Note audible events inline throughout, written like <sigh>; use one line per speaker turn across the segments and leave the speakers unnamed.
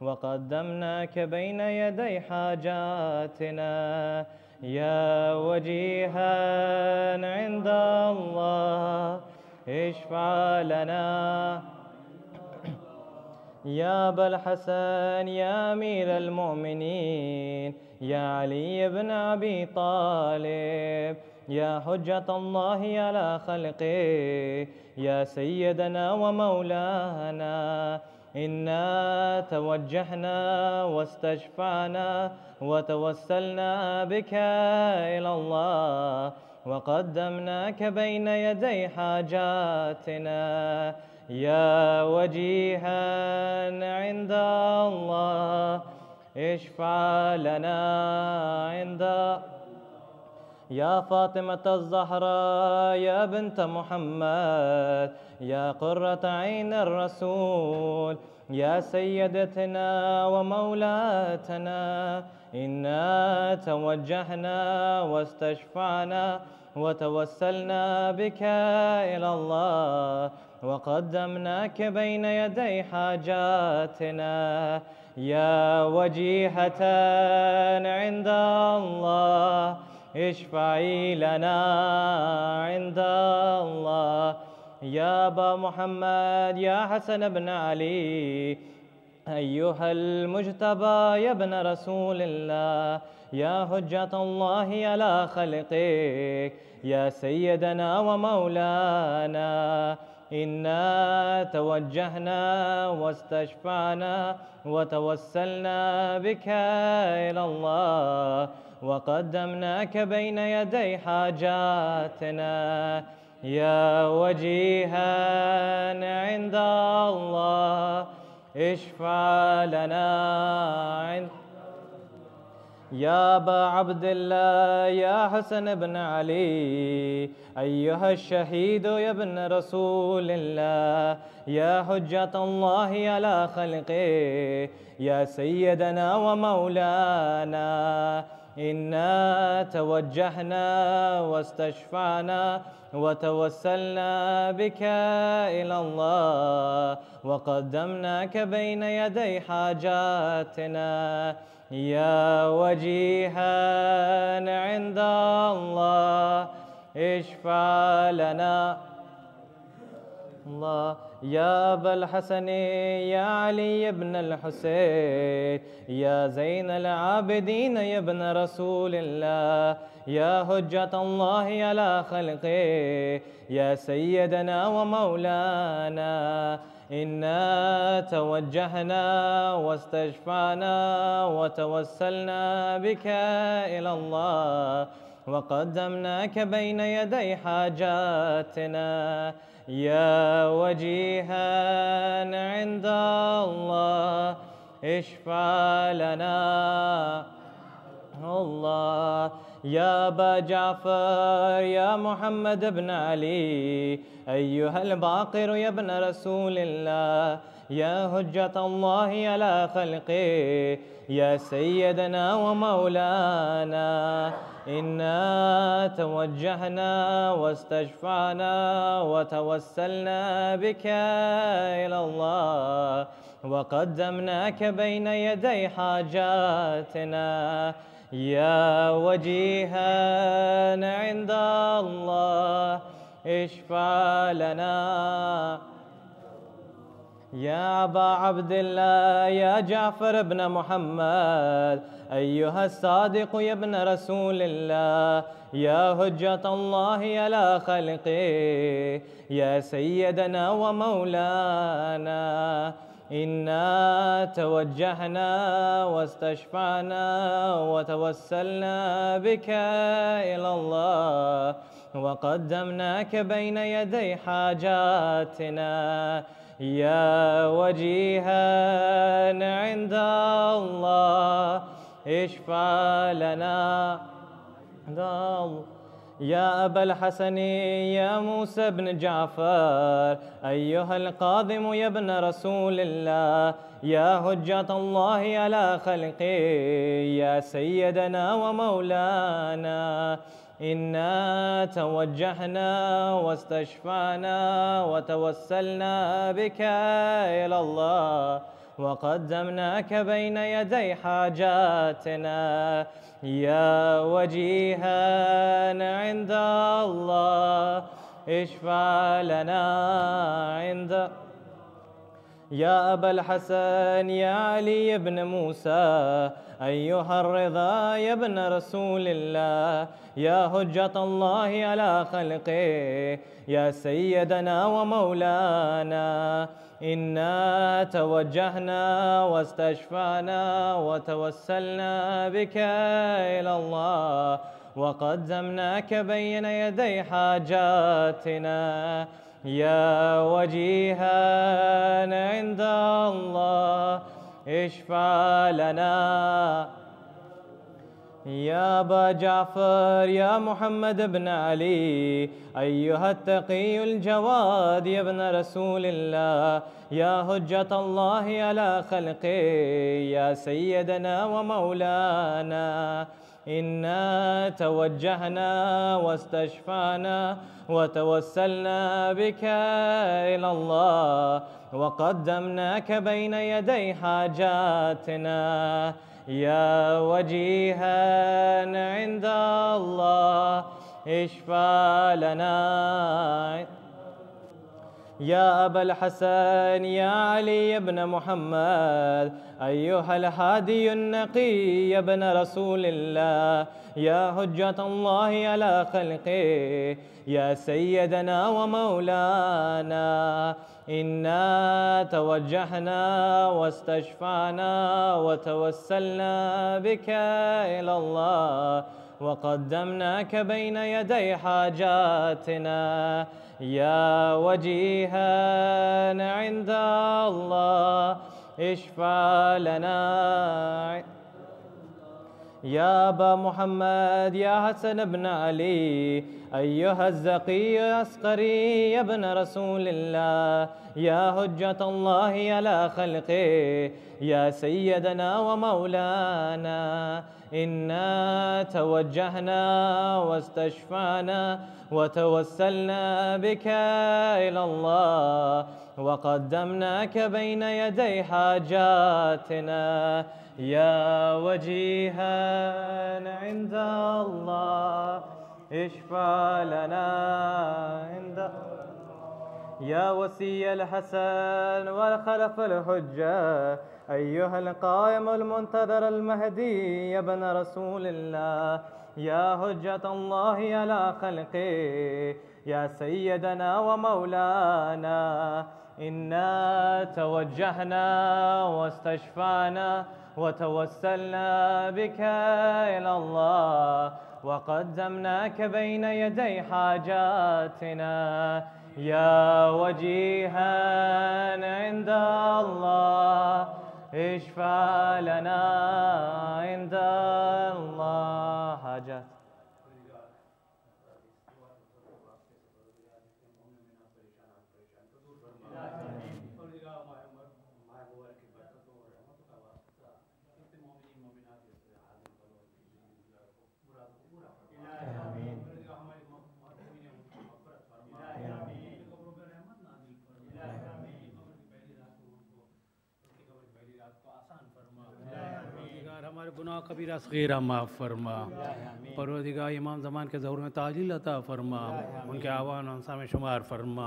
وقدمناك بين يدي حاجاتنا يا وجيها عند الله اشفع لنا يا أبا الحسن يا أمير المؤمنين يا علي بن أبي طالب يا حجة الله على خلقه يا سيدنا ومولانا إنا توجهنا واستشفعنا وتوسلنا بك إلى الله وقدمناك بين يدي حاجاتنا يا وجيها عند الله اشفع لنا عند الله يا فاطمة الزهراء يا بنت محمد يا قرة عين الرسول يا سيدتنا ومولاتنا إنا توجهنا واستشفعنا وتوسلنا بك إلى الله وقدمناك بين يدي حاجاتنا يا وجيهة عند الله اشفعي لنا عند الله يا أبا محمد يا حسن بن علي أيها المجتبى يا ابن رسول الله يا حجة الله على خلقك يا سيدنا ومولانا إنا توجهنا واستشفعنا وتوسلنا بك إلى الله وقدمناك بين يدي حاجاتنا يا وجيها عند الله اشفع لنا عند يا أبا عبد الله يا حسن بن علي أيها الشهيد يا ابن رسول الله يا حجة الله على خلقه يا سيدنا ومولانا إنا توجهنا واستشفعنا وتوسلنا بك إلى الله وقدمناك بين يدي حاجاتنا يا وجيها عند الله اشفع لنا الله يا أبا الحسن يا علي بن الحسين يا زين العابدين يا ابن رسول الله يا حجة الله على خلقه يا سيدنا ومولانا إنا توجهنا واستشفعنا وتوسلنا بك إلى الله وقدمناك بين يدي حاجاتنا يا وجيها عند الله اشفع لنا الله يا أبا جعفر يا محمد بن علي أيها الباقر يا ابن رسول الله يا هجة الله على خلقه يا سيدنا ومولانا إنا توجهنا واستشفعنا وتوسلنا بك إلى الله وقدمناك بين يدي حاجاتنا يا وجيها عند الله اشفع لنا يا أبا عبد الله يا جعفر بن محمد أيها الصادق يا ابن رسول الله يا هجة الله على خلقه يا سيدنا ومولانا إنا توجهنا واستشفعنا وتوسلنا بك إلى الله وقدمناك بين يدي حاجاتنا يا وجيها عند الله اشفع لنا عند الله يا أبا الحسن يا موسى بن جعفر أيها القاضم يا ابن رسول الله يا هجة الله على خلقه يا سيدنا ومولانا إنا توجهنا واستشفعنا وتوسلنا بك إلى الله وقدمناك بين يدي حاجاتنا يا وجيهان عند الله اشفع لنا عند يا أبا الحسن يا علي بن موسى أيها الرضا يا ابن رسول الله يا هجة الله على خلقه يا سيدنا ومولانا إنا توجهنا واستشفعنا وتوسلنا بك إلى الله وقدمناك بين يدي حاجاتنا يا وجيها عند الله اشفع لنا يا أبا جعفر يا محمد بن علي أيها التقي الجواد يا ابن رسول الله يا هجة الله على خلقه يا سيدنا ومولانا إنا توجهنا واستشفعنا وتوسلنا بك إلى الله وقدمناك بين يدي حاجاتنا يا وجيها عند الله اشفى لنا يا أبا الحسن يا علي بن محمد أيها الهادي النقي يا ابن رسول الله يا حجة الله على خلقه يا سيدنا ومولانا إنا توجهنا واستشفعنا وتوسلنا بك إلى الله وقدمناك بين يدي حاجاتنا يا وجيها عند الله اشفع لنا يا أبا محمد يا حسن بن علي أيها الزقي أسقري يا ابن رسول الله يا حجة الله على خلقه يا سيدنا ومولانا إنا توجهنا واستشفعنا وتوسلنا بك إلى الله وقدمناك بين يدي حاجاتنا يا وجيها عند الله اشفع لنا عند يا وسي الحسن والخلف الحجة أيها القائم المنتظر المهدي يا ابن رسول الله يا حجة الله على خلقه يا سيدنا ومولانا إنا توجهنا واستشفعنا وتوسلنا بك إلى الله وقدمناك بين يدي حاجاتنا يا وجيها عند الله اشفع لنا عند الله حاجات
گناہ کبیرہ صغیرہ معاف فرما پروردگار امام زمان کے ظہور میں تعلیل عطا فرما ان کے عوان انسا میں شمار فرما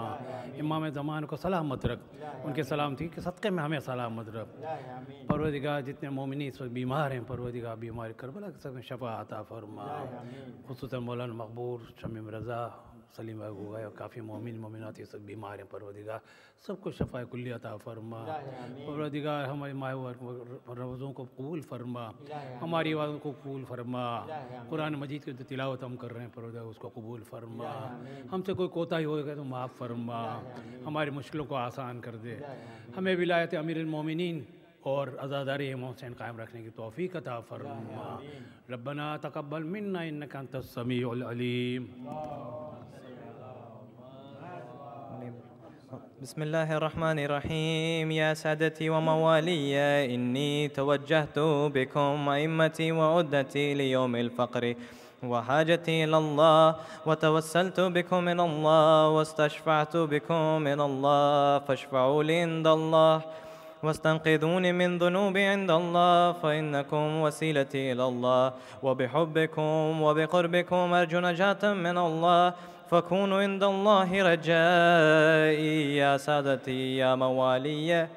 امام زمان کو سلامت رکھ ان کے سلامتی کے صدقے میں ہمیں سلامت رکھ پروردگار جتنے مومنی اس وقت بیمار ہیں پروردگار بیماری کربلا کے سب میں شفا عطا فرما خصوصا مولانا مقبول شمیم رضا سلیم ہوا ہے کافی مومن مومنات یہ سب بیمار ہیں پروردگار سب کو شفا کلی عطا فرما جی، پروردگار ہماری ہمارے ماہ روزوں کو قبول فرما جی، ہماری روازوں کو قبول فرما جی، قرآن مجید کی تلاوت ہم کر رہے ہیں پروردگار اس کو قبول فرما ہم سے کوئی کوتا ہی ہو گئے تو معاف فرما ہماری مشکلوں کو آسان کر دے ہمیں ولایت امیر المومنین اور عزاداری اما حسین قائم رکھنے کی توفیق عطا فرما ربنا تقبل منا ان کان تصمیع العلیم
بسم الله الرحمن الرحيم يا سادتي وموالي إني توجهت بكم أئمتي وعدتي ليوم الفقر وحاجتي إلى الله وتوسلت بكم إلى الله واستشفعت بكم إلى الله فاشفعوا لي عند الله واستنقذوني من ذنوبي عند الله فإنكم وسيلتي إلى الله وبحبكم وبقربكم أرجو نجاة من الله فكونوا عند الله رجائي يا سادتي يا موالي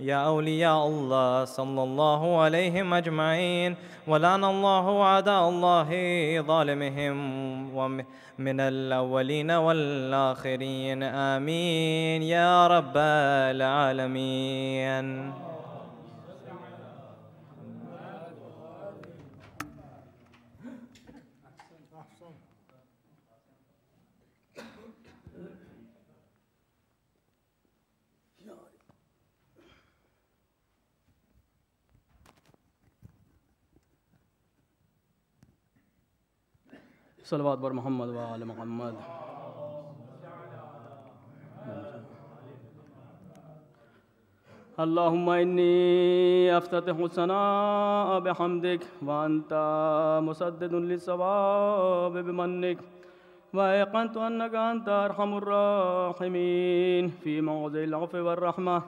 يا أولياء الله صلى الله عليهم أجمعين ولان الله عدا الله ظالمهم ومن الأولين والآخرين آمين يا رب العالمين
صلوات بر محمد وآل محمد اللهم إني أفتتح الثناء بحمدك وأنت مسدد للثواب بمنك وأيقنت أنك أنت أرحم الراحمين في موضع العفو والرحمة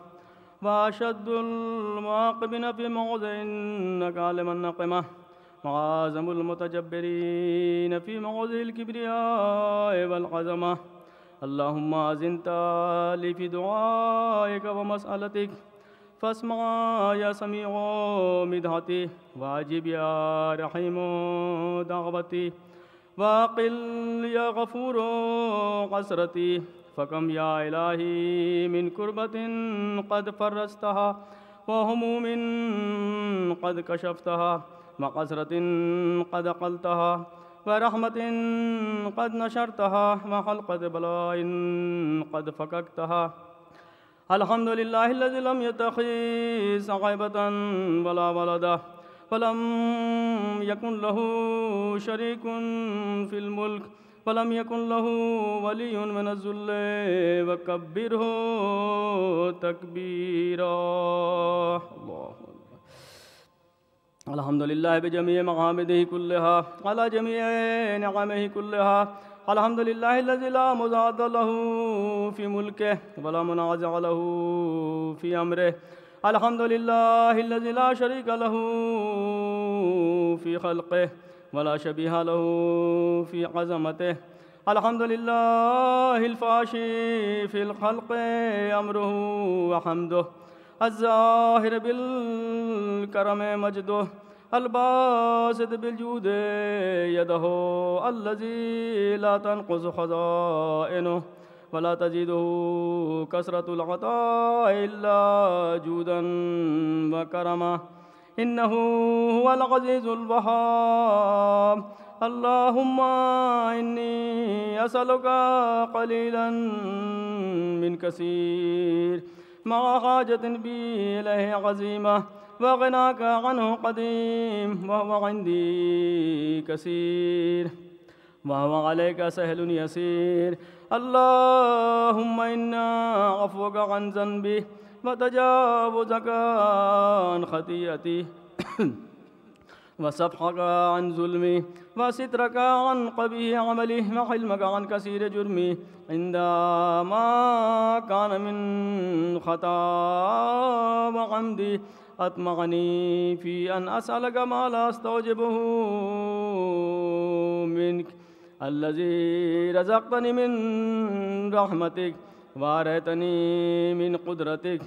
وأشد المعاقبين في موضع إنك عالم النقمة وعازم المتجبرين في مغزل الكبرياء والعزمة اللهم أزنت لي في دعائك ومسألتك فاسمع يا سميع مدهتي واجب يا رحيم دعوتي واقل يا غفور قسرتي فكم يا إلهي من كربة قد فرستها وهموم قد كشفتها وقسرة قد قلتها ورحمة قد نشرتها وحلقة بلاء قد فككتها الحمد لله الذي لم يتخذ صاحبة ولا ولدا ولم يكن له شريك في الملك ولم يكن له ولي من الذل وكبره تكبيرا الله الحمد لله بجميع مغامده كلها على جميع نعمه كلها الحمد لله الذي لا مزاد له في ملكه ولا منازع له في أمره الحمد لله الذي لا شريك له في خلقه ولا شبيه له في عظمته الحمد لله الفاشي في الخلق أمره وحمده الظاهر بالكرم مجده الباسط بالجود يده الذي لا تنقص خزائنه ولا تزيده كثرة العطاء إلا جودا وكرما إنه هو العزيز الوهاب اللهم إني أسألك قليلا من كثير مع حاجة بي إليه عزيمة وغناك عنه قديم وهو عندي كثير وهو عليك سهل يسير اللهم إنا عفوك عن ذنبي وتجاوزك عن خطيئتي <coughs> وسبحك عن ظلمي وسترك عن قبيح عملي وحلمك عن كثير جرمي عندما كان من خطا وعمدي أطمعني في أن أسألك ما لا أستوجبه منك الذي رزقتني من رحمتك واريتني من قدرتك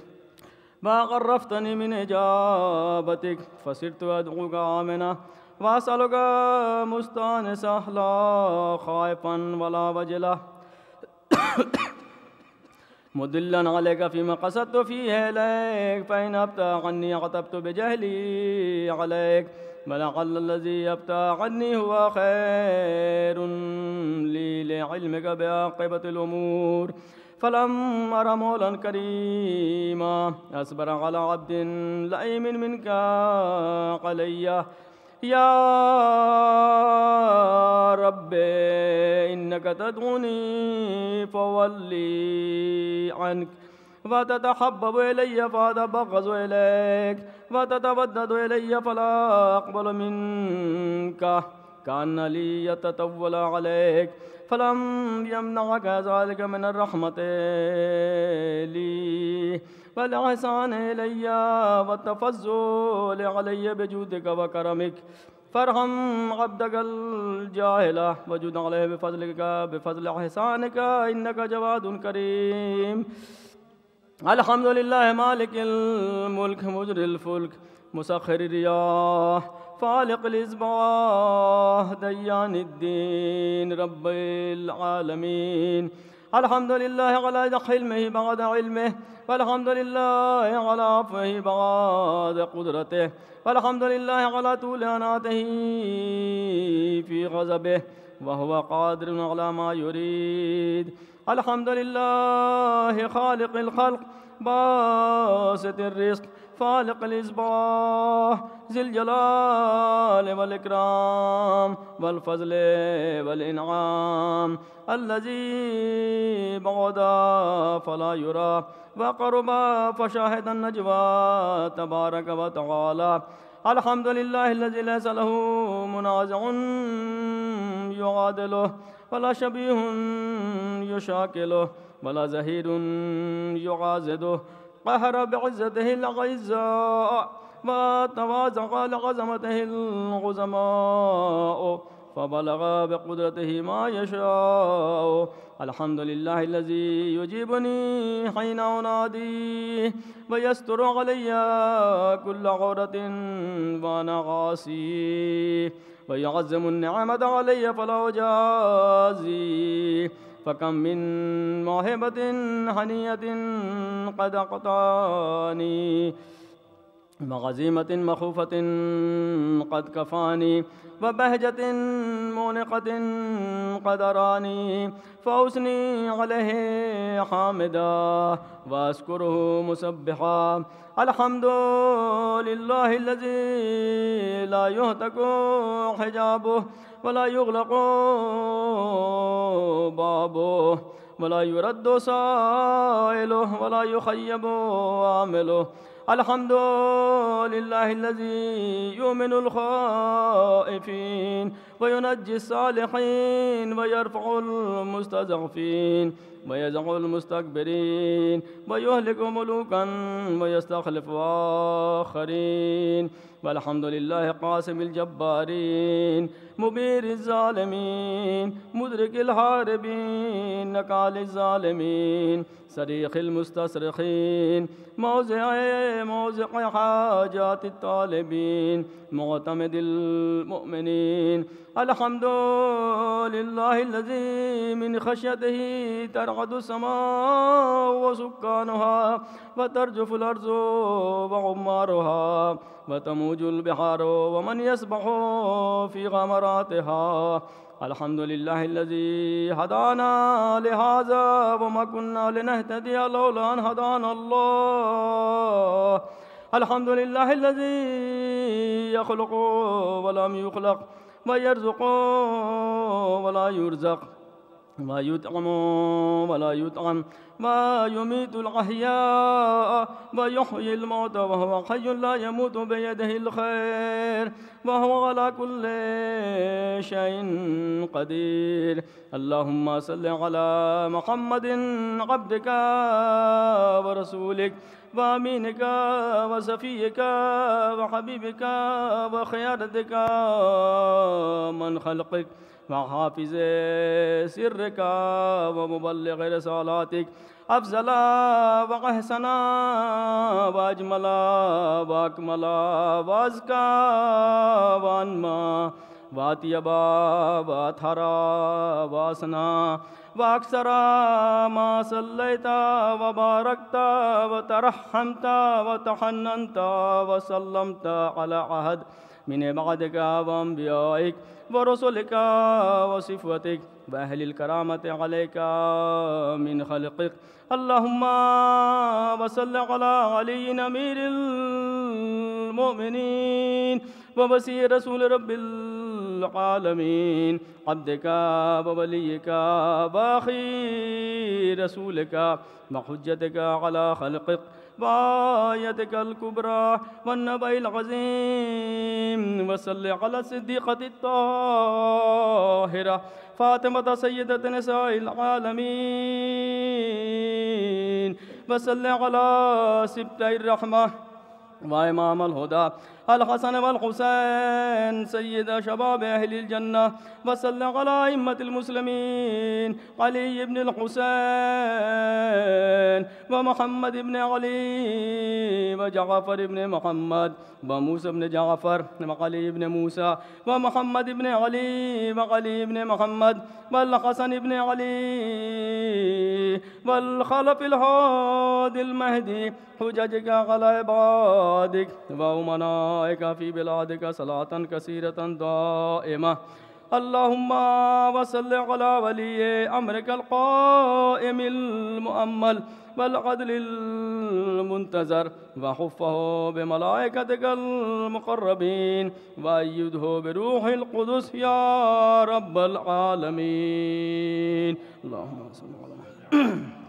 ما غرفتني من إجابتك فصرت أدعوك آمنا وأسألك مستانسا لا خائفا ولا وجلا <coughs> مدلا عليك فيما قصدت فيه إليك فإن أبتى عني عتبت بجهلي عليك ولعل الذي أبتى عني هو خير لي لعلمك بعاقبة الأمور فلم أر مولا كريما أصبر على عبد لئيم منك علي يا رب إنك تدعوني فولي عنك فتتحبب إلي فأتبغض إليك فتتودد إلي فلا أقبل منك كأن لي يتطول عليك فلم يمنعك ذلك من الرحمة لي والإحسان إلي والتفضل علي بجودك وكرمك فارحم عبدك الجاهل وجود عليه بفضلك بفضل إحسانك إنك جواد كريم الحمد لله مالك الملك مجري الفلك مسخر الرياح فالق الإصباح ديان الدين رب العالمين الحمد لله على حلمه بعد علمه والحمد لله على عفوه بعد قدرته والحمد لله على طول عناته في غضبه وهو قادر على ما يريد الحمد لله خالق الخلق باسط الرزق فالق الإصباح ذي الجلال والإكرام والفضل والإنعام الذي بغدا فلا يرى وقرب فشاهد النجوى تبارك وتعالى الحمد لله الذي ليس له منازع يعادله ولا شبيه يشاكله ولا زهيد يعازده قهر بعزته العزاء وتوازع لغزمته الغزماء فبلغ بقدرته ما يشاء الحمد لله الذي يجيبني حين أناديه ويستر علي كل عورة وأنا ويعظم النعمة علي فلا أجازيه فكم من موهبة هنية قد أقطاني وغزيمة مخوفة قد كفاني وبهجة مونقة قد أراني فأثني عليه حامدا وأشكره مسبحا الحمد لله الذي لا يهتك حجابه ولا يغلق بابه ولا يرد سائله ولا يخيب عامله الحمد لله الذي يؤمن الخائفين وينجي الصالحين ويرفع المستضعفين ويزع المستكبرين ويهلك ملوكا ويستخلف آخرين فالحمد لله قاسم الجبارين مبير الظالمين مدرك الحاربين نكال الظالمين صريخ المستصرخين موزع موزع حاجات الطالبين معتمد المؤمنين الحمد لله الذي من خشيته ترعد السماء وسكانها وترجف الأرض وعمارها وتموج البحار ومن يسبح في غمراتها الحمد لله الذي هدانا لهذا وما كنا لنهتدي لولا أن هدانا الله الحمد لله الذي يخلق ولم يخلق ويرزق ولا يرزق ويطعم ولا يطعم ما يميت الأحياء ويحيي الموت وهو حي لا يموت بيده الخير وهو على كل شيء قدير اللهم صل على محمد عبدك ورسولك وامينك وسفيك وحبيبك وخيارتك من خلقك حافظ سرك ومبلغ رسالاتك أفضلا وأحسنا وأجملا وأكملا وأزكى وأنما وأطيبا وأطهرا وأسنا وأكثرا ما صليت وباركت وترحمت وتحننت وسلمت على عهد من مقدك وأنبيائك ورسلك وصفوتك وأهل الكرامة عليك من خلقك اللهم وصل على علي أمير المؤمنين وبسير رسول رب العالمين عبدك ووليك وأخي رسولك وحجتك على خلقك بآیتك الكبرى والنبع العظیم وصل علی صدیقت الطاہرہ فاطمة سیدت نساء العالمین وصل علی صبت الرحمہ وائمام الہدہ الحسن والحسين سيد شباب أهل الجنة وسلم على أئمة المسلمين علي بن الحسين ومحمد بن علي وجعفر بن محمد وموسى بن جعفر وعلي بن موسى ومحمد بن علي وعلي بن محمد والحسن بن علي والخلف الهادي المهدي حججك على عبادك وأمناك أوليائك في بلادك صلاة كثيرة دائمة اللهم وصل على ولي أمرك القائم المؤمل والعدل المنتظر وحفه بملائكتك المقربين وأيده بروح القدس يا رب العالمين اللهم صل على محمد <clears throat>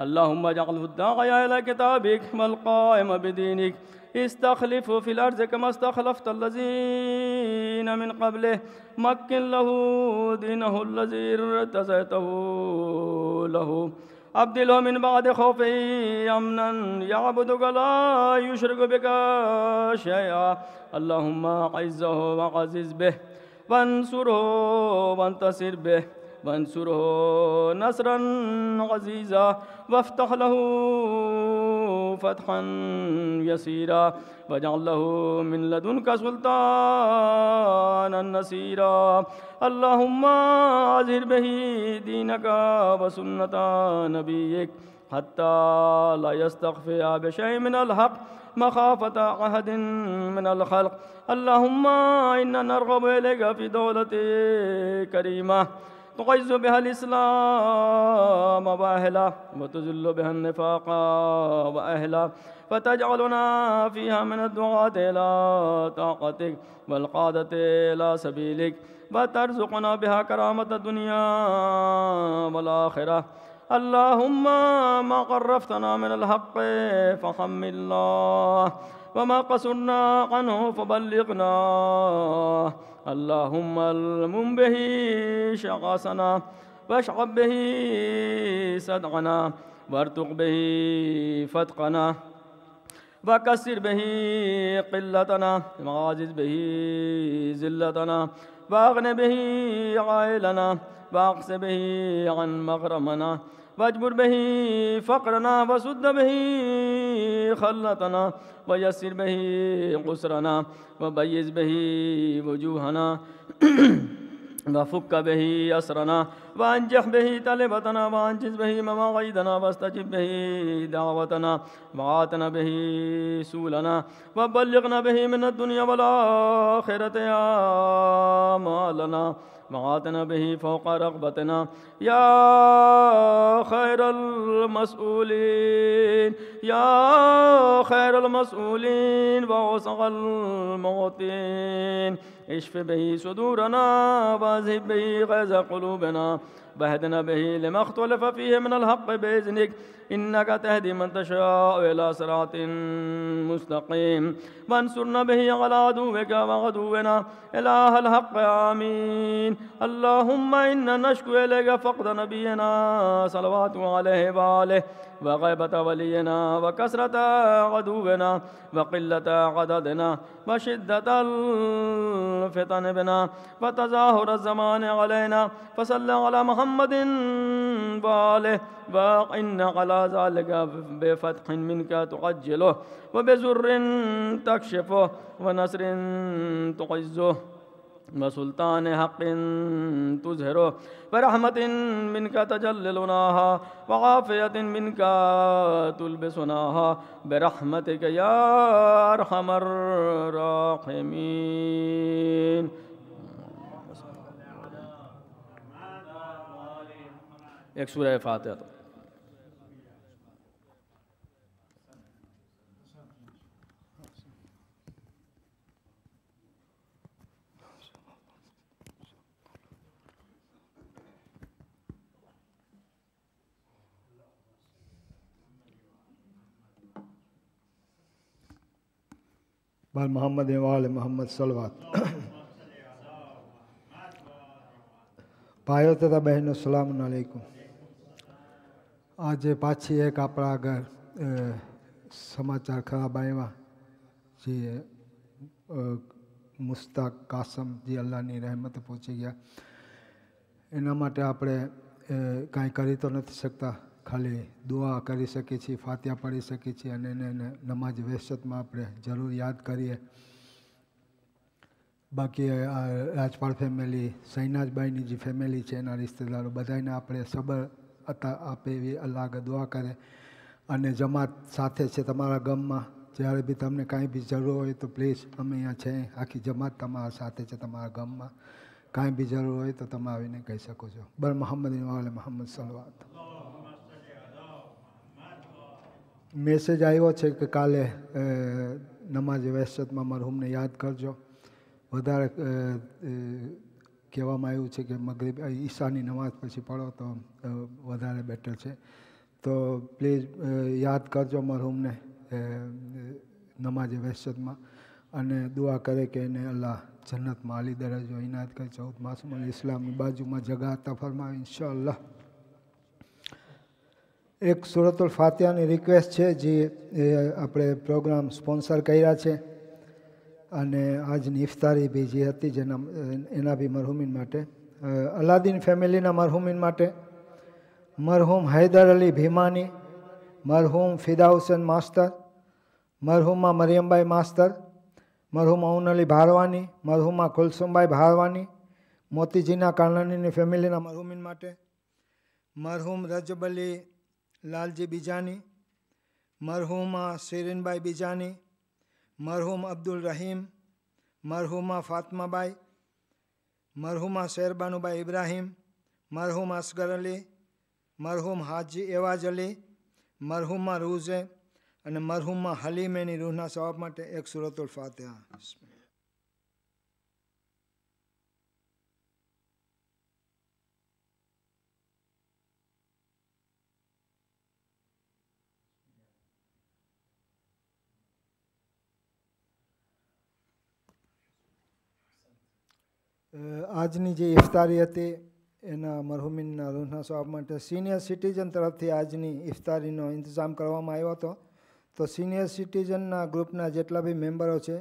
اللهم اجعله الداعي إلى كتابك والقائم بدينك استخلفه في الأرض كما استخلفت الذين من قبله مكن له دينه الذي ارتزيته له أبدله من بعد خوفه أمنا يعبدك لا يشرك بك شيئا اللهم أعزه وعزز به وانصره وانتصر به وانصره نصرا عزيزا وافتح له فتحا يسيرا واجعل له من لدنك سلطانا نصيرا اللهم اظهر به دينك وسنة نبيك حتى لا يستخفي بشيء من الحق مخافة عهد من الخلق اللهم إنا نرغب إليك في دولة كريمة تعز بها الإسلام وأهله وتذل بها النفاق وأهله فتجعلنا فيها من الدعاة إلى طاقتك والقادة إلى سبيلك وترزقنا بها كرامة الدنيا والآخرة اللهم ما قرفتنا من الحق فحم الله وما قصرنا عنه فبلغناه اللهم المن به شغاسنا واشعب به صدعنا وارتق به فتقنا وكسر به قلتنا وعاجز به زلتنا واغن به عائلنا واقص به عن مغرمنا واجبر به فقرنا وسد به خلطنا ویسر بہی قسرنا وبیز بہی وجوہنا وفک بہی اسرنا وانجح بہی طلبتنا وانجز بہی مواغیدنا وستجب بہی دعوتنا وعاتنا بہی سولنا وبلغنا بہی من الدنیا والآخرت یا مالنا محت به فوق رغبتنا يا خير المسؤولين يا خير المسؤولين بہ المغطين اشف به صدورنا واذهب به غيظ قلوبنا واهدنا به لما اختلف فيه من الحق بإذنك إنك تهدي من تشاء إلى صراط مستقيم وانصرنا به على عدوك وعدونا إله الحق آمين اللهم إنا نشكو إليك فقد نبينا صلوات عليه وآله وغيبة ولينا وكسرة عدونا وقلة عددنا وشدة الفتن بنا وتظاهر الزمان علينا فصل على محمد وآله وإن على ذلك بفتح منك تعجله وبزر تكشفه ونصر تعزه و سلطان تظہرو تذرو برحمت من کا تجل لنا وقافۃن من کا طلب برحمتک برحمت ارحم الراحمین ایک سورہ ایک تو
બાદ મોહમ્મદ વાલે મોહમ્મદ સલવાત ભાઈઓ તથા બહેનો સલામ આલેકુમ આજે પાછી એક આપણા આગળ સમાચાર ખરાબ આવ્યા જે મુસ્તાક કાસમ જે અલ્લાહની રહેમત પહોંચી ગયા એના માટે આપણે કાંઈ કરી તો નથી શકતા ખાલી દુઆ કરી શકીએ છીએ ફાતિયા પડી શકીએ છીએ અને એને નમાજ વહેશતમાં આપણે જરૂર યાદ કરીએ બાકી રાજપાલ ફેમિલી સૈનાજભાઈની જે ફેમિલી છે એના રિશ્તેદારો બધાને આપણે સબર અતા આપે એવી અલ્લાહ દુઆ કરે અને જમાત સાથે છે તમારા ગામમાં જ્યારે બી તમને કાંઈ બી જરૂર હોય તો પ્લીઝ અમે અહીંયા છે આખી જમાત તમારા સાથે છે તમારા ગામમાં કાંઈ બી જરૂર હોય તો તમે આવીને કહી શકો છો બર મોહમ્મદ વાલે સલવાત મેસેજ આવ્યો છે કે કાલે નમાજ વહેશતમાં મરહુમને યાદ કરજો વધારે કહેવામાં આવ્યું છે કે મગરીબ ઈશાની નમાઝ પછી પડો તો વધારે બેટર છે તો પ્લીઝ યાદ કરજો મરહુમને નમાજ વહેશતમાં અને દુઆ કરે કે એને અલ્લાહ જન્નતમાં અલી દરજ્જો ઇનાયત કરે ચૌદ માસમાં ઇસ્લામની બાજુમાં જગાતા ફરમાવે ઇન્શાઅલ્લાહ એક સુરતુલ ફાતિયાની રિક્વેસ્ટ છે જે આપણે પ્રોગ્રામ સ્પોન્સર કર્યા છે અને આજની ઇફતારી બી જે હતી જેના એના બી મરહુમીન માટે અલાદીન ફેમિલીના મરહુમીન માટે મરહુમ હૈદર અલી ભીમાની મરહુમ ફિદા હુસેન માસ્તર મરહુમા મરિયમભાઈ માસ્તર મરહુમ ઉન અલી ભારવાની મરહુમા કુલસુમભાઈ ભારવાની મોતીજીના કાનાણીની ફેમિલીના મરહુમીન માટે મરહુમ રજબ અલી لالجی بیجانی مرحومہ سیرین بائی بیجانی مرحوم عبد الرحیم مرحومہ فاطمہ بائی مرحومہ مرہما بائی ابراہیم مرحوم اصغر علی مرحوم حاجی احواز علی مرحومہ روزے اور مرہوما حلیمنی روحنا سباب میں ایک سورت الفاتح આજની જે ઇફતારી હતી એના મરહુમીનના રૂહના સ્વાબ માટે સિનિયર સિટીઝન તરફથી આજની ઇફતારીનો ઇંતજામ કરવામાં આવ્યો હતો તો સિનિયર સિટીઝનના ગ્રુપના જેટલા બી મેમ્બરો છે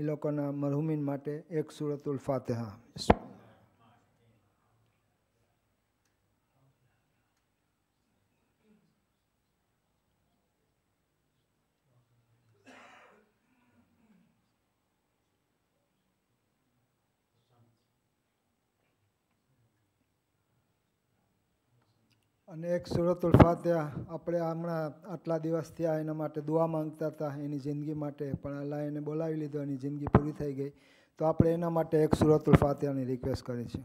એ લોકોના મરહુમીન માટે એક સુરતુલ ફાતેહા અને એક સુરતુલ ફાત્યા આપણે હમણાં આટલા દિવસ થયા એના માટે દુઆ માંગતા હતા એની જિંદગી માટે પણ અલ્લાહ એને બોલાવી લીધો એની જિંદગી પૂરી થઈ ગઈ તો આપણે એના માટે એક સુરતુલ ફાત્યાની રિક્વેસ્ટ કરી છે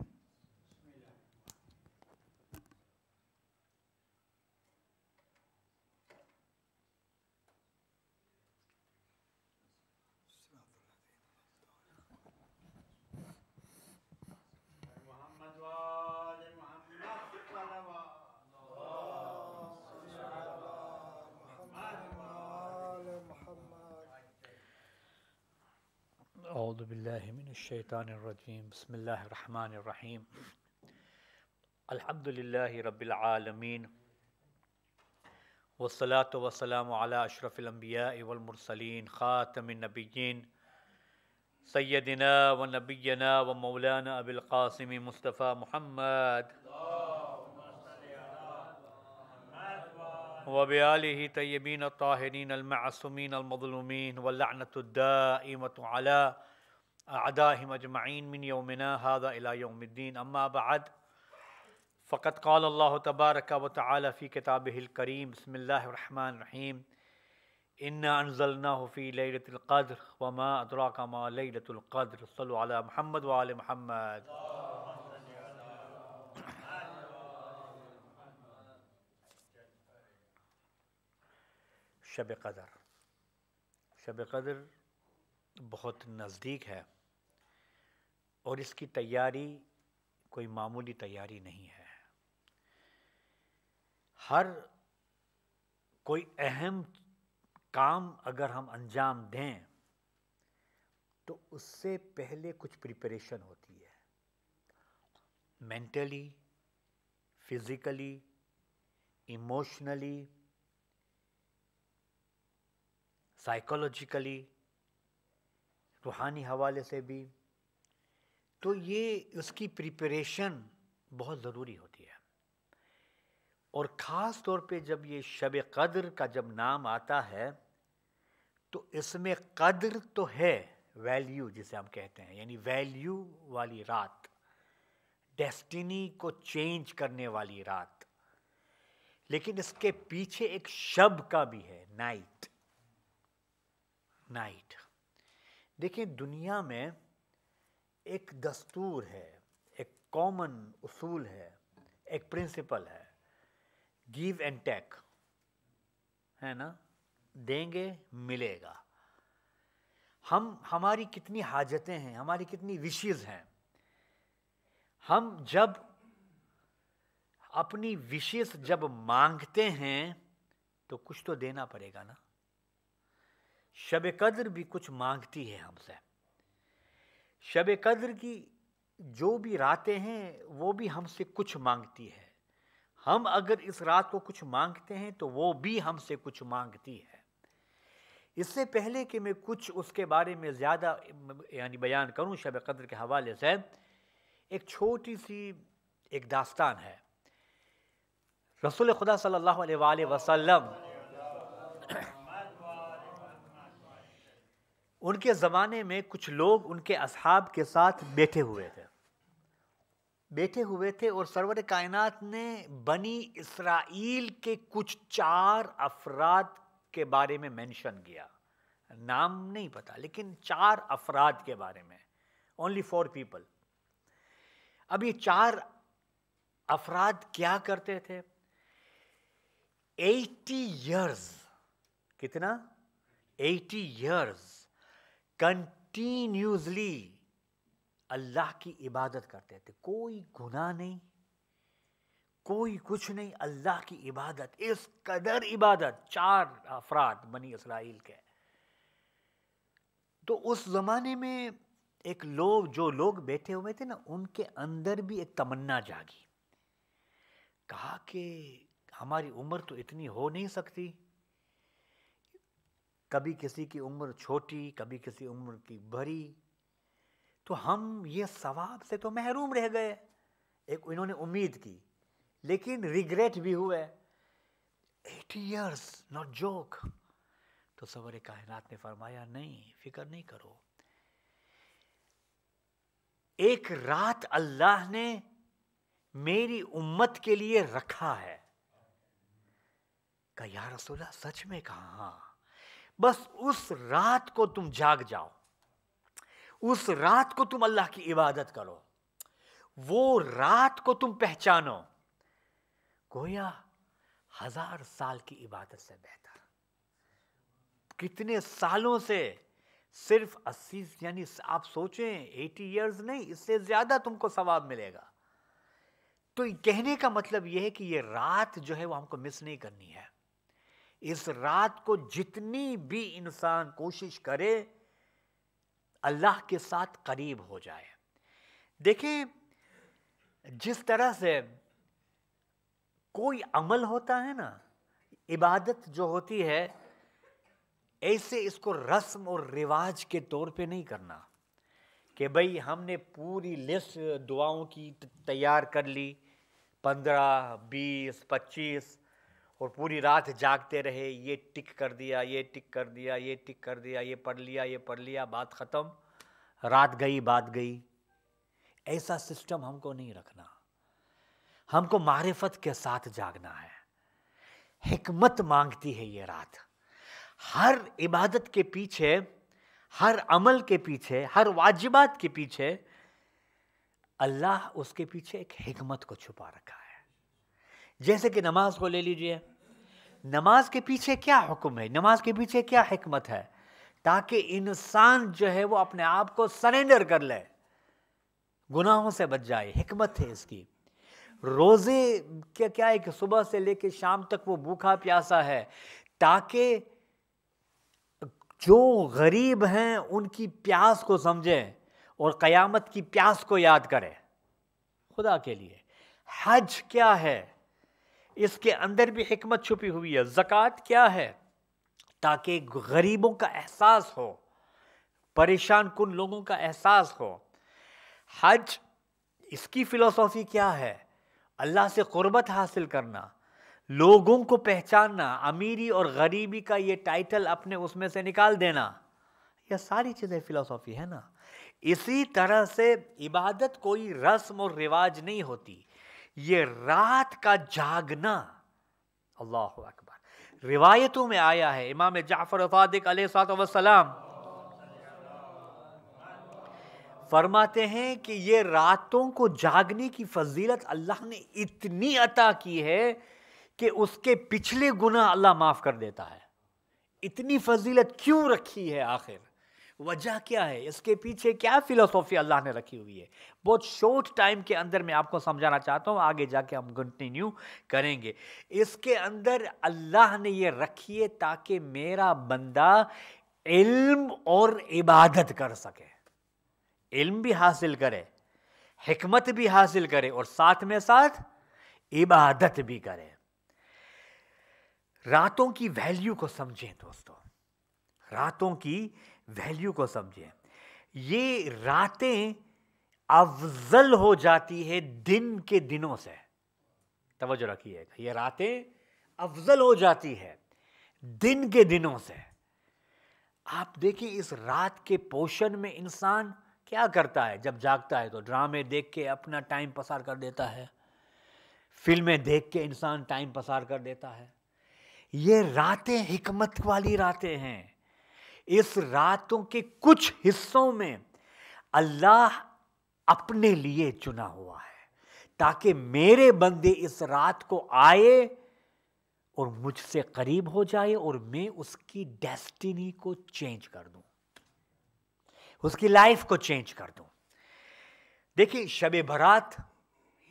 بالله من الشيطان الرجيم بسم الله الرحمن الرحيم الحمد لله رب العالمين والصلاة والسلام على أشرف الأنبياء والمرسلين خاتم النبيين سيدنا ونبينا ومولانا أبي القاسم مصطفى محمد وبآله طيبين الطاهرين المعصومين المظلومين واللعنة الدائمة على أعدائهم أجمعين من يومنا هذا إلى يوم الدين أما بعد فقد قال الله تبارك وتعالى في كتابه الكريم بسم الله الرحمن الرحيم إنا أنزلناه في ليلة القدر وما أدراك ما ليلة القدر صلوا على محمد وآل محمد شب قدر شب قدر بہت نزدیک ہے اور اس کی تیاری کوئی معمولی تیاری نہیں ہے ہر کوئی اہم کام اگر ہم انجام دیں تو اس سے پہلے کچھ پریپریشن ہوتی ہے مینٹلی فزیکلی ایموشنلی سائیکولوجیکلی روحانی حوالے سے بھی تو یہ اس کی پریپریشن بہت ضروری ہوتی ہے اور خاص طور پہ جب یہ شب قدر کا جب نام آتا ہے تو اس میں قدر تو ہے ویلیو جسے ہم کہتے ہیں یعنی ویلیو والی رات ڈیسٹینی کو چینج کرنے والی رات لیکن اس کے پیچھے ایک شب کا بھی ہے نائٹ نائٹ دیکھیں دنیا میں ایک دستور ہے ایک کامن اصول ہے ایک پرنسپل ہے گیو اینڈ ٹیک ہے نا دیں گے ملے گا ہم ہماری کتنی حاجتیں ہیں ہماری کتنی وشیز ہیں ہم جب اپنی وشیز جب مانگتے ہیں تو کچھ تو دینا پڑے گا نا شب قدر بھی کچھ مانگتی ہے ہم سے شب قدر کی جو بھی راتیں ہیں وہ بھی ہم سے کچھ مانگتی ہے ہم اگر اس رات کو کچھ مانگتے ہیں تو وہ بھی ہم سے کچھ مانگتی ہے اس سے پہلے کہ میں کچھ اس کے بارے میں زیادہ یعنی بیان کروں شب قدر کے حوالے سے ایک چھوٹی سی ایک داستان ہے رسول خدا صلی اللہ علیہ وآلہ وسلم ان کے زمانے میں کچھ لوگ ان کے اصحاب کے ساتھ بیٹھے ہوئے تھے بیٹھے ہوئے تھے اور سرور کائنات نے بنی اسرائیل کے کچھ چار افراد کے بارے میں مینشن کیا نام نہیں پتا لیکن چار افراد کے بارے میں اونلی فور پیپل اب یہ چار افراد کیا کرتے تھے ایٹی ایئرز کتنا ایٹی ایئرز کنٹینیوزلی اللہ کی عبادت کرتے تھے کوئی گناہ نہیں کوئی کچھ نہیں اللہ کی عبادت اس قدر عبادت چار افراد بنی اسرائیل کے تو اس زمانے میں ایک لوگ جو لوگ بیٹھے ہوئے تھے نا ان کے اندر بھی ایک تمنا جاگی کہا کہ ہماری عمر تو اتنی ہو نہیں سکتی کبھی کسی کی عمر چھوٹی کبھی کسی عمر کی بھری تو ہم یہ ثواب سے تو محروم رہ گئے ایک انہوں نے امید کی لیکن ریگریٹ بھی ہوئے ایٹی ایئرس ناٹ جوک تو سور کائنات نے فرمایا نہیں فکر نہیں کرو ایک رات اللہ نے میری امت کے لیے رکھا ہے کہ یا رسول اللہ سچ میں کہا ہاں بس اس رات کو تم جاگ جاؤ اس رات کو تم اللہ کی عبادت کرو وہ رات کو تم پہچانو گویا ہزار سال کی عبادت سے بہتر کتنے سالوں سے صرف اسی یعنی آپ سوچیں ایٹی ایئرز نہیں اس سے زیادہ تم کو ثواب ملے گا تو کہنے کا مطلب یہ ہے کہ یہ رات جو ہے وہ ہم کو مس نہیں کرنی ہے اس رات کو جتنی بھی انسان کوشش کرے اللہ کے ساتھ قریب ہو جائے دیکھیں جس طرح سے کوئی عمل ہوتا ہے نا عبادت جو ہوتی ہے ایسے اس کو رسم اور رواج کے طور پہ نہیں کرنا کہ بھئی ہم نے پوری لسٹ دعاؤں کی تیار کر لی پندرہ بیس پچیس اور پوری رات جاگتے رہے یہ ٹک کر دیا یہ ٹک کر دیا یہ ٹک کر دیا یہ پڑھ لیا یہ پڑھ لیا بات ختم رات گئی بات گئی ایسا سسٹم ہم کو نہیں رکھنا ہم کو معرفت کے ساتھ جاگنا ہے حکمت مانگتی ہے یہ رات ہر عبادت کے پیچھے ہر عمل کے پیچھے ہر واجبات کے پیچھے اللہ اس کے پیچھے ایک حکمت کو چھپا رکھا ہے جیسے کہ نماز کو لے لیجئے نماز کے پیچھے کیا حکم ہے نماز کے پیچھے کیا حکمت ہے تاکہ انسان جو ہے وہ اپنے آپ کو سرینڈر کر لے گناہوں سے بچ جائے حکمت ہے اس کی روزے کیا کیا ہے کہ صبح سے لے کے شام تک وہ بھوکھا پیاسا ہے تاکہ جو غریب ہیں ان کی پیاس کو سمجھیں اور قیامت کی پیاس کو یاد کریں خدا کے لیے حج کیا ہے اس کے اندر بھی حکمت چھپی ہوئی ہے زکوٰۃ کیا ہے تاکہ غریبوں کا احساس ہو پریشان کن لوگوں کا احساس ہو حج اس کی فلسفی کیا ہے اللہ سے قربت حاصل کرنا لوگوں کو پہچاننا امیری اور غریبی کا یہ ٹائٹل اپنے اس میں سے نکال دینا یہ ساری چیزیں فلسفی ہے نا اسی طرح سے عبادت کوئی رسم اور رواج نہیں ہوتی یہ رات کا جاگنا اللہ اکبر روایتوں میں آیا ہے امام جعفر فادق علیہ وسلام فرماتے ہیں کہ یہ راتوں کو جاگنے کی فضیلت اللہ نے اتنی عطا کی ہے کہ اس کے پچھلے گناہ اللہ معاف کر دیتا ہے اتنی فضیلت کیوں رکھی ہے آخر وجہ کیا ہے اس کے پیچھے کیا فلسفی اللہ نے رکھی ہوئی ہے بہت شارٹ ٹائم کے اندر میں آپ کو سمجھانا چاہتا ہوں آگے جا کے ہم کنٹینیو کریں گے اس کے اندر اللہ نے یہ رکھی ہے تاکہ میرا بندہ علم اور عبادت کر سکے علم بھی حاصل کرے حکمت بھی حاصل کرے اور ساتھ میں ساتھ عبادت بھی کرے راتوں کی ویلیو کو سمجھیں دوستو راتوں کی ویلیو کو سمجھیں یہ راتیں افضل ہو جاتی ہے دن کے دنوں سے توجہ رکھیے گا یہ راتیں افضل ہو جاتی ہے دن کے دنوں سے آپ دیکھیں اس رات کے پوشن میں انسان کیا کرتا ہے جب جاگتا ہے تو ڈرامے دیکھ کے اپنا ٹائم پسار کر دیتا ہے فلمیں دیکھ کے انسان ٹائم پسار کر دیتا ہے یہ راتیں حکمت والی راتیں ہیں اس راتوں کے کچھ حصوں میں اللہ اپنے لیے چنا ہوا ہے تاکہ میرے بندے اس رات کو آئے اور مجھ سے قریب ہو جائے اور میں اس کی ڈیسٹینی کو چینج کر دوں اس کی لائف کو چینج کر دوں دیکھیے شب برات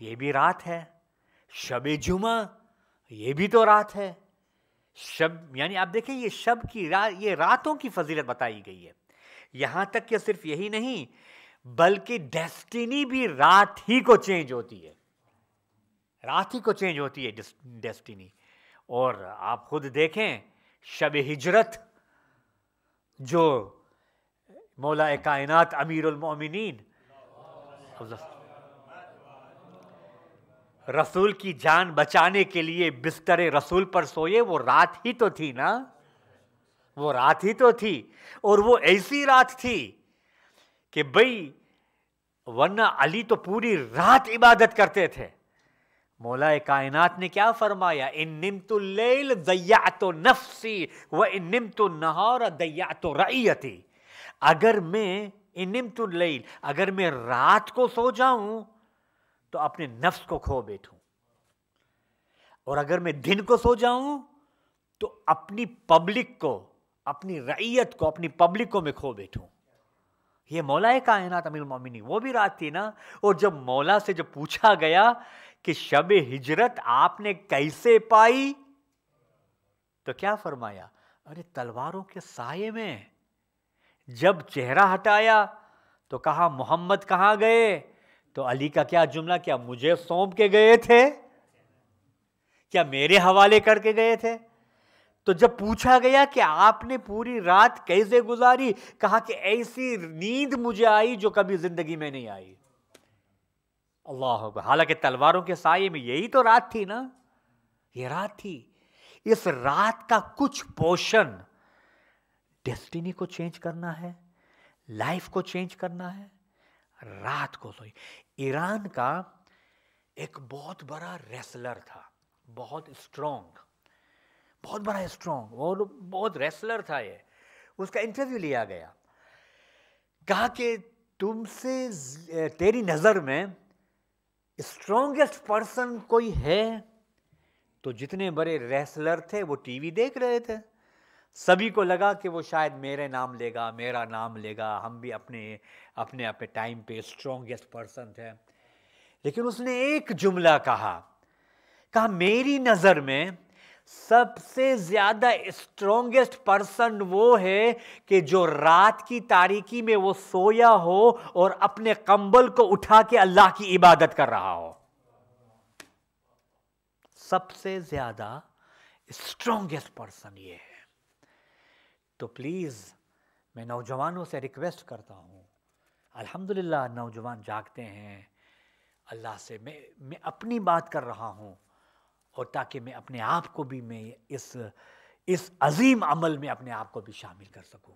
یہ بھی رات ہے شب جمعہ یہ بھی تو رات ہے شب یعنی آپ دیکھیں یہ شب کی یہ راتوں کی فضیلت بتائی گئی ہے یہاں تک کہ صرف یہی نہیں بلکہ ڈیسٹینی بھی رات ہی کو چینج ہوتی ہے رات ہی کو چینج ہوتی ہے ڈیسٹینی اور آپ خود دیکھیں شب ہجرت جو مولا کائنات امیر المومنین رسول کی جان بچانے کے لیے بستر رسول پر سوئے وہ رات ہی تو تھی نا وہ رات ہی تو تھی اور وہ ایسی رات تھی کہ بھئی ورنہ علی تو پوری رات عبادت کرتے تھے مولا کائنات نے کیا فرمایا ان نمت اللیل دیا تو نفسی وہ ان نمت نہور دیا تو اگر میں ان نمت اللیل اگر میں رات کو سو جاؤں تو اپنے نفس کو کھو بیٹھوں اور اگر میں دن کو سو جاؤں تو اپنی پبلک کو اپنی رعیت کو اپنی پبلک کو میں کھو بیٹھوں یہ مولا ہے کائنات بھی رات تھی نا اور جب مولا سے جب پوچھا گیا کہ شب ہجرت آپ نے کیسے پائی تو کیا فرمایا ارے تلواروں کے سائے میں جب چہرہ ہٹایا تو کہا محمد کہاں گئے تو علی کا کیا جملہ کیا مجھے سونپ کے گئے تھے کیا میرے حوالے کر کے گئے تھے تو جب پوچھا گیا کہ آپ نے پوری رات کیسے گزاری کہا کہ ایسی نیند مجھے آئی جو کبھی زندگی میں نہیں آئی اللہ حالانکہ تلواروں کے سائے میں یہی تو رات تھی نا یہ رات تھی اس رات کا کچھ پوشن ڈیسٹینی کو چینج کرنا ہے لائف کو چینج کرنا ہے رات کو سوئی ایران کا ایک بہت بڑا ریسلر تھا بہت اسٹرانگ بہت بڑا اسٹرانگ اور بہت ریسلر تھا یہ اس کا انٹرویو لیا گیا کہا کہ تم سے تیری نظر میں اسٹرانگیسٹ پرسن کوئی ہے تو جتنے بڑے ریسلر تھے وہ ٹی وی دیکھ رہے تھے سبھی کو لگا کہ وہ شاید میرے نام لے گا میرا نام لے گا ہم بھی اپنے اپنے اپنے ٹائم پہ اسٹرانگیسٹ پرسن تھے لیکن اس نے ایک جملہ کہا کہا میری نظر میں سب سے زیادہ اسٹرانگیسٹ پرسن وہ ہے کہ جو رات کی تاریکی میں وہ سویا ہو اور اپنے کمبل کو اٹھا کے اللہ کی عبادت کر رہا ہو سب سے زیادہ اسٹرانگیسٹ پرسن یہ ہے تو پلیز میں نوجوانوں سے ریکویسٹ کرتا ہوں الحمد نوجوان جاگتے ہیں اللہ سے میں میں اپنی بات کر رہا ہوں اور تاکہ میں اپنے آپ کو بھی میں اس اس عظیم عمل میں اپنے آپ کو بھی شامل کر سکوں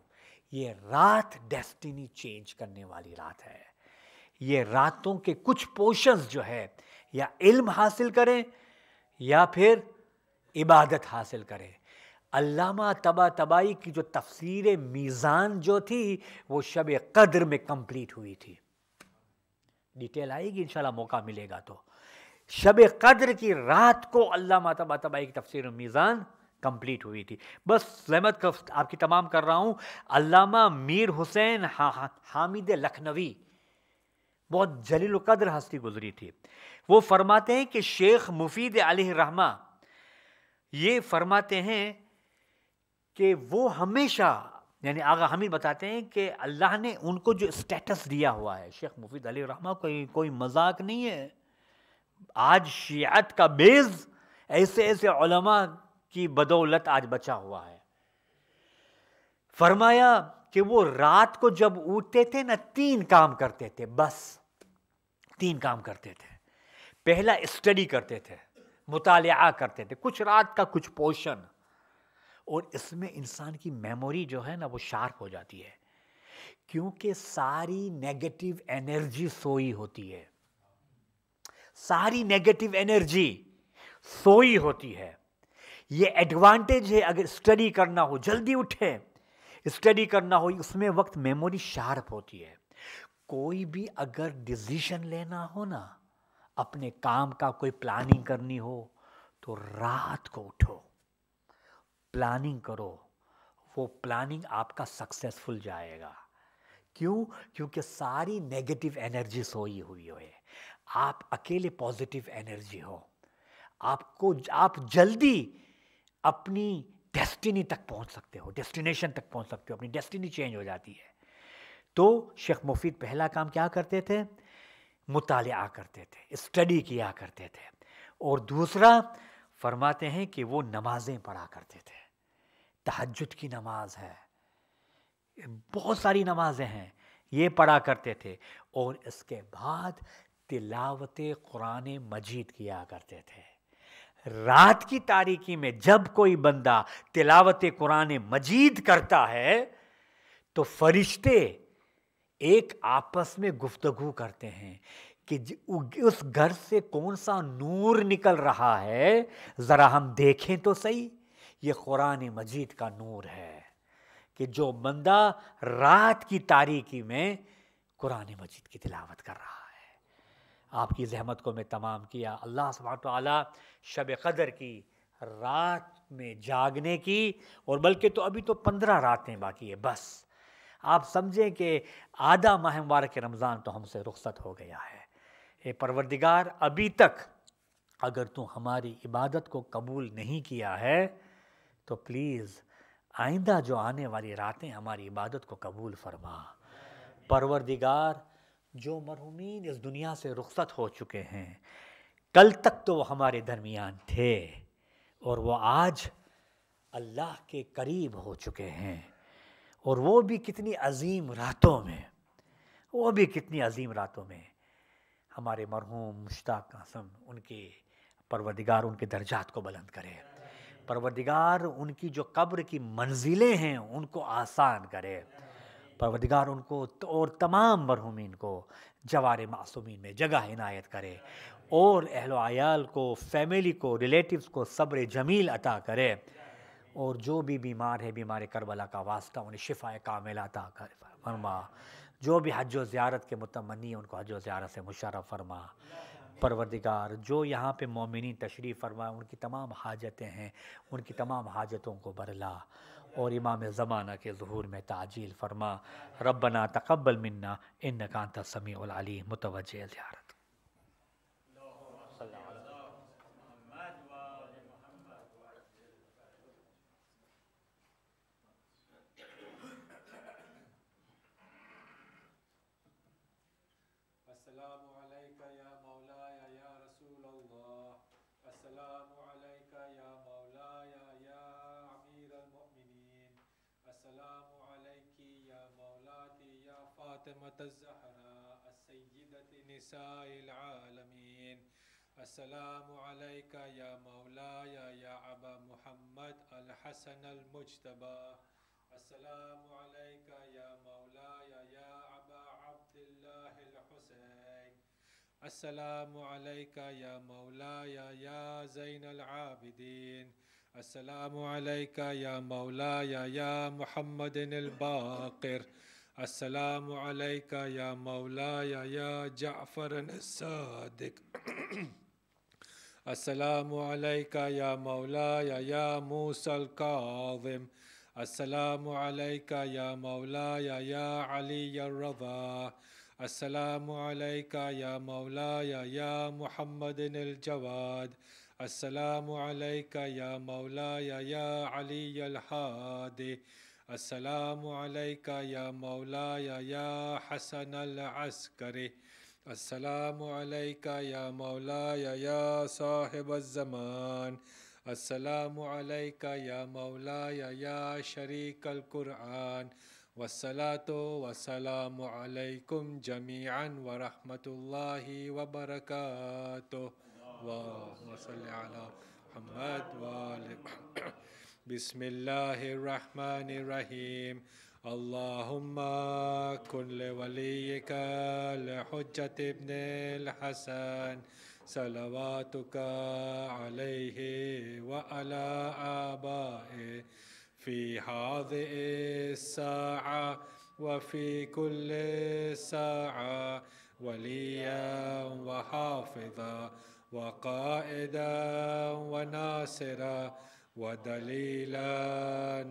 یہ رات ڈیسٹینی چینج کرنے والی رات ہے یہ راتوں کے کچھ پوشنز جو ہے یا علم حاصل کریں یا پھر عبادت حاصل کریں علامہ تبا تبائی کی جو تفسیر میزان جو تھی وہ شب قدر میں کمپلیٹ ہوئی تھی ڈیٹیل آئے گی انشاءاللہ موقع ملے گا تو شب قدر کی رات کو علامہ تبا تبائی کی تفسیر میزان کمپلیٹ ہوئی تھی بس زحمت آپ کی تمام کر رہا ہوں علامہ میر حسین حامد لکھنوی بہت جلیل و قدر ہستی گزری تھی وہ فرماتے ہیں کہ شیخ مفید علیہ رحمہ یہ فرماتے ہیں کہ وہ ہمیشہ یعنی آغا حمید بتاتے ہیں کہ اللہ نے ان کو جو اسٹیٹس دیا ہوا ہے شیخ مفید علی رحمہ کوئی مذاق نہیں ہے آج شیعت کا بیز ایسے ایسے علماء کی بدولت آج بچا ہوا ہے فرمایا کہ وہ رات کو جب اٹھتے تھے نا تین کام کرتے تھے بس تین کام کرتے تھے پہلا اسٹڈی کرتے تھے مطالعہ کرتے تھے کچھ رات کا کچھ پوشن اور اس میں انسان کی میموری جو ہے نا وہ شارپ ہو جاتی ہے کیونکہ ساری نیگیٹو انرجی سوئی ہوتی ہے ساری نیگیٹو انرجی سوئی ہوتی ہے یہ ایڈوانٹیج ہے اگر اسٹڈی کرنا ہو جلدی اٹھیں اسٹڈی کرنا ہو اس میں وقت میموری شارپ ہوتی ہے کوئی بھی اگر ڈیزیشن لینا ہو نا اپنے کام کا کوئی پلاننگ کرنی ہو تو رات کو اٹھو پلاننگ کرو وہ پلاننگ آپ کا سکسیزفل جائے گا کیوں کیونکہ ساری نگیٹیو انرجی سوئی ہوئی ہوئے آپ اکیلے پوزیٹیو انرجی ہو آپ کو آپ جلدی اپنی ڈیسٹینی تک پہنچ سکتے ہو ڈیسٹینیشن تک پہنچ سکتے ہو اپنی ڈیسٹینی چینج ہو جاتی ہے تو شیخ مفید پہلا کام کیا کرتے تھے مطالعہ کرتے تھے اسٹڈی کیا کرتے تھے اور دوسرا فرماتے ہیں کہ وہ نمازیں پڑھا کرتے تھے تحجد کی نماز ہے بہت ساری نمازیں ہیں یہ پڑھا کرتے تھے اور اس کے بعد تلاوت قرآن مجید کیا کرتے تھے رات کی تاریکی میں جب کوئی بندہ تلاوت قرآن مجید کرتا ہے تو فرشتے ایک آپس میں گفتگو کرتے ہیں کہ جی، اس گھر سے کون سا نور نکل رہا ہے ذرا ہم دیکھیں تو صحیح یہ قرآن مجید کا نور ہے کہ جو بندہ رات کی تاریکی میں قرآن مجید کی تلاوت کر رہا ہے آپ کی زحمت کو میں تمام کیا اللہ سبحانہ تعالیٰ شب قدر کی رات میں جاگنے کی اور بلکہ تو ابھی تو پندرہ راتیں باقی ہے بس آپ سمجھیں کہ آدھا ماہ مبارک کے رمضان تو ہم سے رخصت ہو گیا ہے اے پروردگار ابھی تک اگر تو ہماری عبادت کو قبول نہیں کیا ہے تو پلیز آئندہ جو آنے والی راتیں ہماری عبادت کو قبول فرما پروردگار جو مرحومین اس دنیا سے رخصت ہو چکے ہیں کل تک تو وہ ہمارے درمیان تھے اور وہ آج اللہ کے قریب ہو چکے ہیں اور وہ بھی کتنی عظیم راتوں میں وہ بھی کتنی عظیم راتوں میں ہمارے مرحوم مشتاق قاسم ان کے پروردگار ان کے درجات کو بلند کرے پروردگار ان کی جو قبر کی منزلیں ہیں ان کو آسان کرے پروردگار ان کو اور تمام مرحومین کو جوار معصومین میں جگہ عنایت کرے اور اہل و عیال کو فیملی کو ریلیٹیوز کو صبر جمیل عطا کرے اور جو بھی بیمار ہے بیمار کربلا کا واسطہ انہیں شفا کامل عطا کر فرما جو بھی حج و زیارت کے متمنی ان کو حج و زیارت سے مشرف فرما پروردگار جو یہاں پہ مومنی تشریف فرما ان کی تمام حاجتیں ہیں ان کی تمام حاجتوں کو برلا اور امام زمانہ کے ظہور میں تعجیل فرما ربنا تقبل منا ان کا سمیع العلی متوجہ زیارت
فاطمة الزهراء السيدة نساء العالمين السلام عليك يا مولاي يا أبا محمد الحسن المجتبى السلام عليك يا مولاي يا أبا عبد الله الحسين السلام عليك يا مولاي يا زين العابدين السلام عليك يا مولاي يا محمد الباقر السلام عليك يا مولاي يا جعفر الصادق السلام عليك يا مولاي يا موسى الكاظم السلام عليك يا مولاي يا علي الرضا السلام عليك يا مولاي يا محمد الجواد السلام عليك يا مولاي يا علي الهادي السلام عليك يا مولاي يا حسن العسكري السلام عليك يا مولاي يا صاحب الزمان السلام عليك يا مولاي يا شريك القرآن والصلاة والسلام عليكم جميعا ورحمة الله وبركاته اللهم صل على محمد وآل محمد بسم الله الرحمن الرحيم اللهم كن لوليك لحجة ابن الحسن صلواتك عليه وعلى آبائه في هذه الساعة وفي كل ساعة وليا وحافظا وقائدا وناصرا ودليلا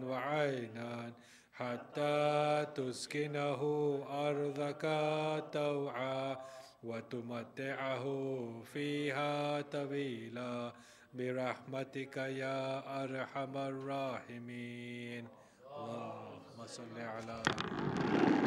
وعينا حتى تسكنه أرضك توعا وتمتعه فيها طويلا برحمتك يا أرحم الراحمين اللهم صل على محمد